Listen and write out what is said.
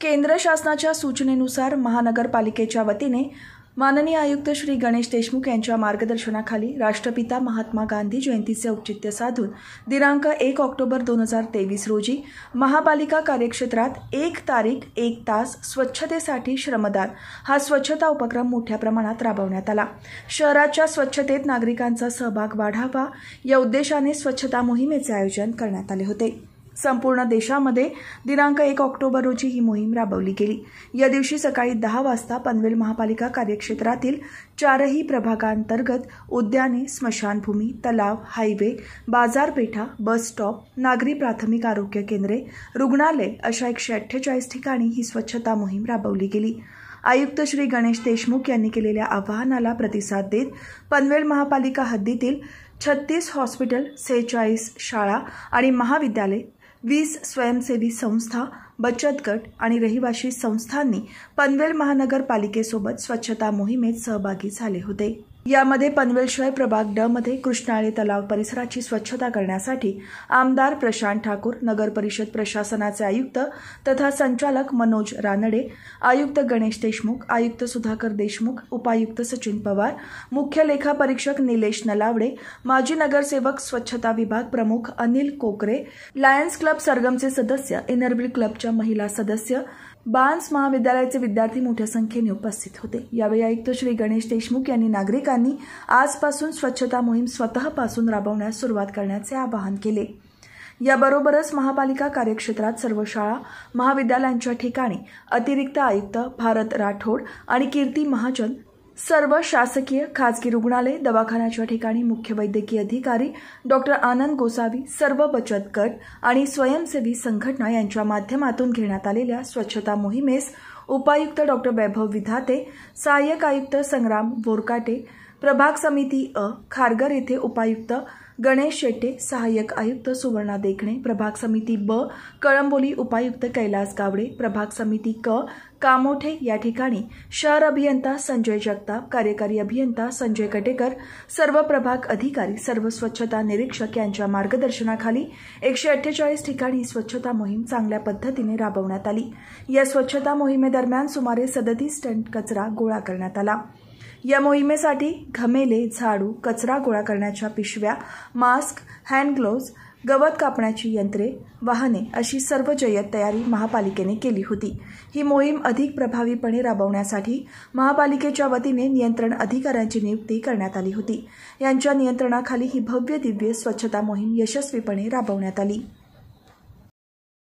केंद्र शासनाच्या सूचनेनुसार महानगरपालिकेच्या वतीने माननीय आयुक्त श्री गणेश देशमुख यांच्या मार्गदर्शनाखाली राष्ट्रपिता महात्मा गांधी जयंतीचे औचित्य साधून दिनांक एक ऑक्टोबर दोन हजार तेवीस रोजी महापालिका कार्यक्षेत्रात एक तारीख एक तास स्वच्छतेसाठी श्रमदान हा स्वच्छता उपक्रम मोठ्या प्रमाणात राबवण्यात आला शहराच्या स्वच्छतेत नागरिकांचा सहभाग वाढावा या उद्देशाने स्वच्छता मोहिमेचे आयोजन करण्यात आले होते संपूर्ण देशामध्ये दिनांक एक ऑक्टोबर रोजी ही मोहीम राबवली गेली या दिवशी सकाळी दहा वाजता पनवेल महापालिका कार्यक्षेत्रातील चारही प्रभागांतर्गत उद्याने स्मशानभूमी तलाव हायवे बाजारपेठा बस स्टॉप नागरी प्राथमिक आरोग्य केंद्रे रुग्णालय अशा एकशे अठ्ठेचाळीस ठिकाणी ही स्वच्छता मोहीम राबवली गेली आयुक्त श्री गणेश देशमुख यांनी केलेल्या आवाहनाला प्रतिसाद देत पनवेल महापालिका हद्दीतील छत्तीस हॉस्पिटल सेहेचाळीस शाळा आणि महाविद्यालय वीस स्वयंसेवी संस्था बचत गट आणि रहिवाशी संस्थांनी पनवेल महानगरपालिकेसोबत स्वच्छता मोहिमेत सहभागी झाले होते यामध्ये पनवेलशिवाय प्रभाग ड मध्ये कृष्णाळी तलाव परिसराची स्वच्छता करण्यासाठी आमदार प्रशांत ठाकूर नगर परिषद प्रशासनाचे आयुक्त तथा संचालक मनोज रानडे आयुक्त गणेश देशमुख आयुक्त सुधाकर देशमुख उपायुक्त सचिन पवार मुख्य लेखा परीक्षक निलेश नलावडे माजी नगरसेवक स्वच्छता विभाग प्रमुख अनिल कोकरे लायन्स क्लब सरगमचे सदस्य इनरबिल क्लबच्या महिला सदस्य बान्स महाविद्यालयाचे विद्यार्थी मोठ्या संख्येने उपस्थित होते यावेळी आयुक्त श्री गणेश देशमुख यांनी नागरिक त्यांनी आजपासून स्वच्छता मोहीम स्वतःपासून राबवण्यास सुरुवात करण्याचे आवाहन केले याबरोबरच महापालिका कार्यक्षेत्रात सर्व शाळा महाविद्यालयांच्या ठिकाणी अतिरिक्त आयुक्त भारत राठोड आणि कीर्ती महाजन सर्व शासकीय खाजगी रुग्णालय दवाखान्याच्या ठिकाणी मुख्य वैद्यकीय अधिकारी डॉक्टर आनंद गोसावी सर्व बचत गट आणि स्वयंसेवी संघटना यांच्या माध्यमातून घेण्यात आलेल्या स्वच्छता मोहिमेस उपायुक्त डॉक्टर वैभव विधाते सहाय्यक आयुक्त संग्राम बोरकाटे प्रभाग समिती अ खारगर येथे उपायुक्त गणेश शेट्टे सहाय्यक आयुक्त सुवर्णा देखणे प्रभाग समिती ब कळंबोली उपायुक्त कैलास गावडे प्रभाग समिती क कामोठे या ठिकाणी शहर अभियंता संजय जगताप कार्यकारी अभियंता संजय कटेकर सर्व प्रभाग अधिकारी सर्व स्वच्छता निरीक्षक यांच्या मार्गदर्शनाखाली एकशे अठ्ठेचाळीस ठिकाणी स्वच्छता मोहीम चांगल्या पद्धतीने राबवण्यात आली या स्वच्छता मोहिमेदरम्यान सुमारे सदतीस टन कचरा गोळा करण्यात आला या मोहिमेसाठी घमेले झाडू कचरा गोळा करण्याच्या पिशव्या मास्क हँड ग्लोव्ज गवत कापण्याची यंत्रे वाहने अशी सर्व जय्यत तयारी महापालिकेने केली होती ही मोहीम अधिक प्रभावीपणे राबवण्यासाठी महापालिकेच्या वतीने नियंत्रण अधिकाऱ्यांची नियुक्ती करण्यात आली होती यांच्या नियंत्रणाखाली ही भव्य दिव्य स्वच्छता मोहीम यशस्वीपणे राबवण्यात आली